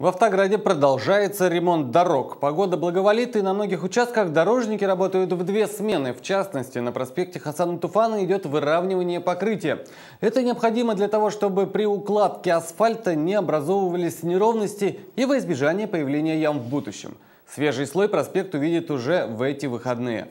В Автограде продолжается ремонт дорог. Погода благоволит и на многих участках дорожники работают в две смены. В частности, на проспекте Хасана Туфана идет выравнивание покрытия. Это необходимо для того, чтобы при укладке асфальта не образовывались неровности и во избежание появления ям в будущем. Свежий слой проспект увидит уже в эти выходные.